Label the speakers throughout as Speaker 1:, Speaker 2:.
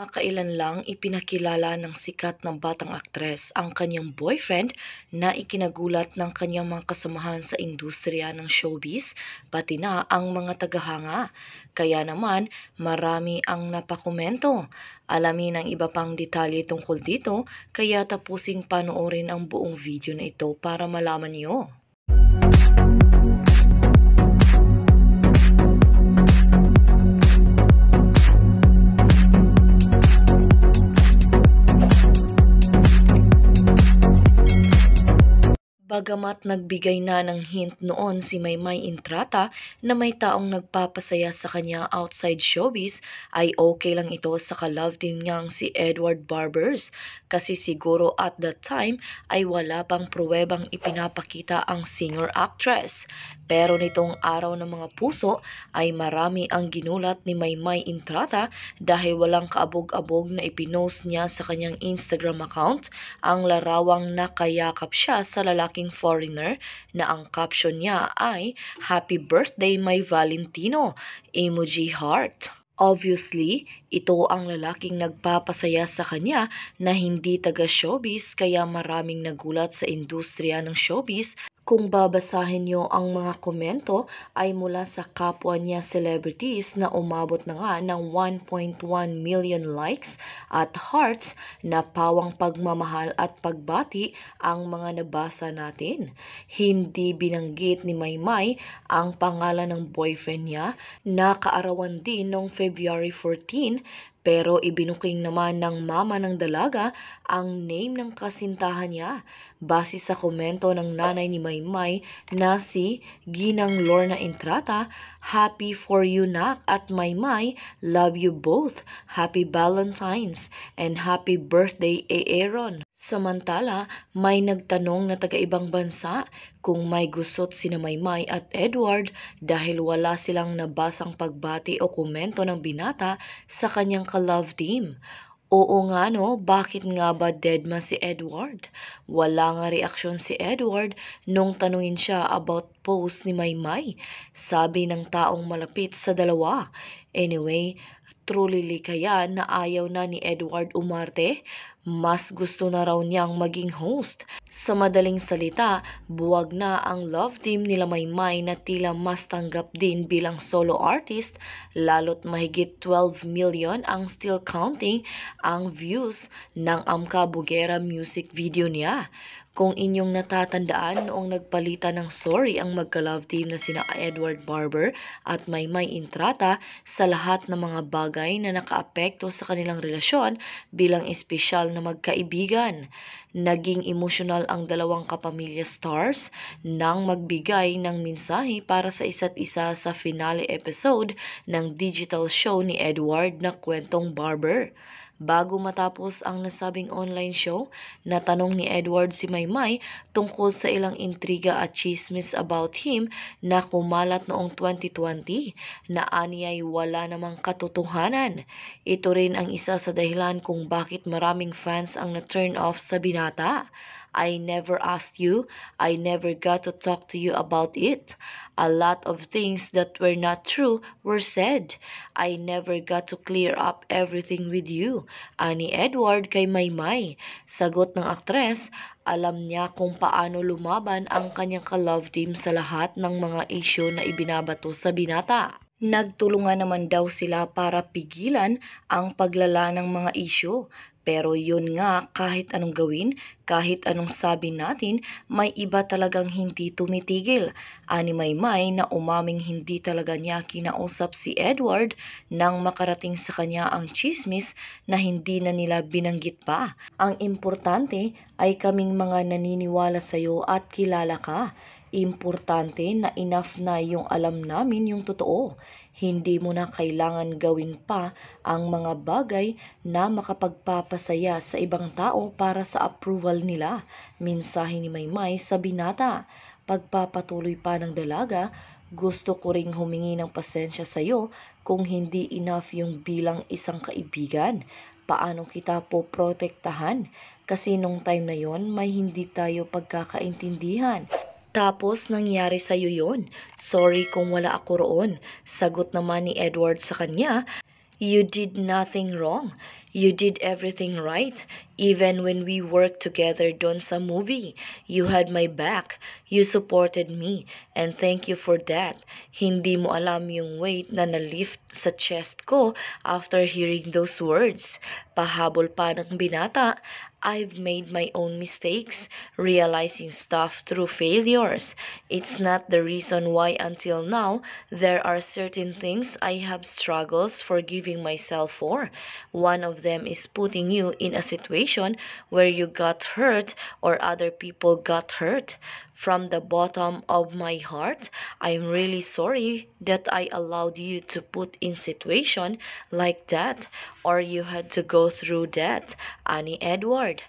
Speaker 1: Makailan lang ipinakilala ng sikat ng batang aktres ang kanyang boyfriend na ikinagulat ng kanyang mga kasamahan sa industriya ng showbiz, pati na ang mga tagahanga. Kaya naman, marami ang napakomento. Alamin ang iba pang detalye tungkol dito, kaya tapusin panoorin ang buong video na ito para malaman niyo. Bagamat nagbigay na ng hint noon si Maymay Intrata na may taong nagpapasaya sa kanya outside showbiz, ay okay lang ito sa ka-love team niyang si Edward Barbers kasi siguro at that time ay wala pang pruwebang ipinapakita ang senior actress. Pero nitong araw ng mga puso ay marami ang ginulat ni Maymay Intrata dahil walang kaabog-abog na ipinost niya sa kanyang Instagram account ang larawang nakayakap siya sa lalaking foreigner na ang caption niya ay Happy Birthday my Valentino! Emoji heart. Obviously, ito ang lalaking nagpapasaya sa kanya na hindi taga-showbiz kaya maraming nagulat sa industriya ng showbiz kung babasahin niyo ang mga komento ay mula sa kapwa niya celebrities na umabot na nga ng 1.1 million likes at hearts na pawang pagmamahal at pagbati ang mga nabasa natin. Hindi binanggit ni Maymay ang pangalan ng boyfriend niya na kaarawan din noong February 14 pero ibinuking naman ng mama ng dalaga ang name ng kasintahan niya base sa komento ng nanay ni Maymay na si Ginang Lorna Entrata, Happy for you nak at Maymay, love you both, Happy Valentine's and Happy Birthday Aaron. Samantala, may nagtanong na taga-ibang bansa kung may gusot sina Maymay at Edward dahil wala silang nabasang pagbati o komento ng binata sa kanyang ka-love team. Oo nga no, bakit nga ba deadma si Edward? Wala nga reaksyon si Edward nung tanungin siya about post ni Maymay. Sabi ng taong malapit sa dalawa. Anyway, truly kaya na ayaw na ni Edward umarte mas gusto na raw niyang maging host sa madaling salita, buwag na ang love team nila Maymay na tila mas tanggap din bilang solo artist lalo't mahigit 12 million ang still counting ang views ng Amka Bugera music video niya. Kung inyong natatandaan noong nagpalitan ng sorry ang magka-love team na sina Edward Barber at Maymay Intrata sa lahat ng mga bagay na nakaapekto sa kanilang relasyon bilang espesyal na magkaibigan. Naging emosyonal normal ang dalawang kapamilya stars nang magbigay ng mensahe para sa isa't isa sa finale episode ng digital show ni Edward na kwentong Barber. Bago matapos ang nasabing online show, natanong ni Edward si Maymay tungkol sa ilang intriga at chismis about him na kumalat noong 2020 na aniyay wala namang katotohanan. Ito rin ang isa sa dahilan kung bakit maraming fans ang na-turn off sa binata. I never asked you. I never got to talk to you about it. A lot of things that were not true were said. I never got to clear up everything with you ani ah, Edward kay Maymay. Sagot ng aktres, alam niya kung paano lumaban ang kanyang ka-love team sa lahat ng mga isyo na ibinabato sa binata. Nagtulungan naman daw sila para pigilan ang paglala ng mga isyo pero yun nga, kahit anong gawin, kahit anong sabi natin, may iba talagang hindi tumitigil. Ani may na umaming hindi talaga niya kinausap si Edward nang makarating sa kanya ang chismis na hindi na nila binanggit pa. Ang importante ay kaming mga naniniwala sa iyo at kilala ka. Importante na enough na yung alam namin yung totoo. Hindi mo na kailangan gawin pa ang mga bagay na makapagpapasaya sa ibang tao para sa approval nila. Mensahe ni Maymay sa binata. Pagpapatuloy pa ng dalaga, gusto ko ring humingi ng pasensya sa iyo kung hindi enough yung bilang isang kaibigan. Paano kita po protektahan? Kasi nung time na yon, may hindi tayo pagkakaintindihan. Tapos nangyari sa iyo yun. Sorry kung wala ako roon. Sagot naman ni Edward sa kanya, You did nothing wrong. You did everything right. Even when we worked together doon sa movie, you had my back. You supported me. And thank you for that. Hindi mo alam yung weight na nalift sa chest ko after hearing those words. Pahabol pa ng binata. I've made my own mistakes, realizing stuff through failures. It's not the reason why until now there are certain things I have struggles forgiving myself for. One of them is putting you in a situation where you got hurt or other people got hurt. From the bottom of my heart, I'm really sorry that I allowed you to put in situation like that or you had to go through that, ani Edward.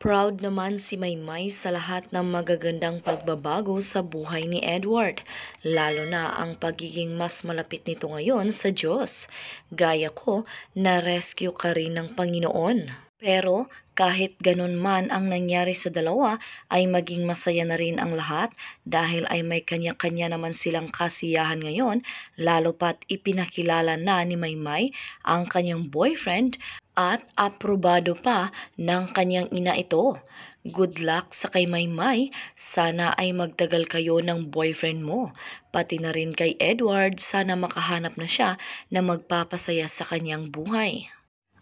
Speaker 1: Proud naman si Maymay sa lahat ng magagandang pagbabago sa buhay ni Edward, lalo na ang pagiging mas malapit nito ngayon sa Diyos. Gaya ko, na-rescue ka rin ng Panginoon. Pero kahit ganun man ang nangyari sa dalawa ay maging masaya na rin ang lahat dahil ay may kanya-kanya naman silang kasiyahan ngayon lalo pat ipinakilala na ni Maymay ang kanyang boyfriend at aprobado pa ng kanyang ina ito. Good luck sa kay Maymay. Sana ay magtagal kayo ng boyfriend mo. Pati na rin kay Edward, sana makahanap na siya na magpapasaya sa kanyang buhay.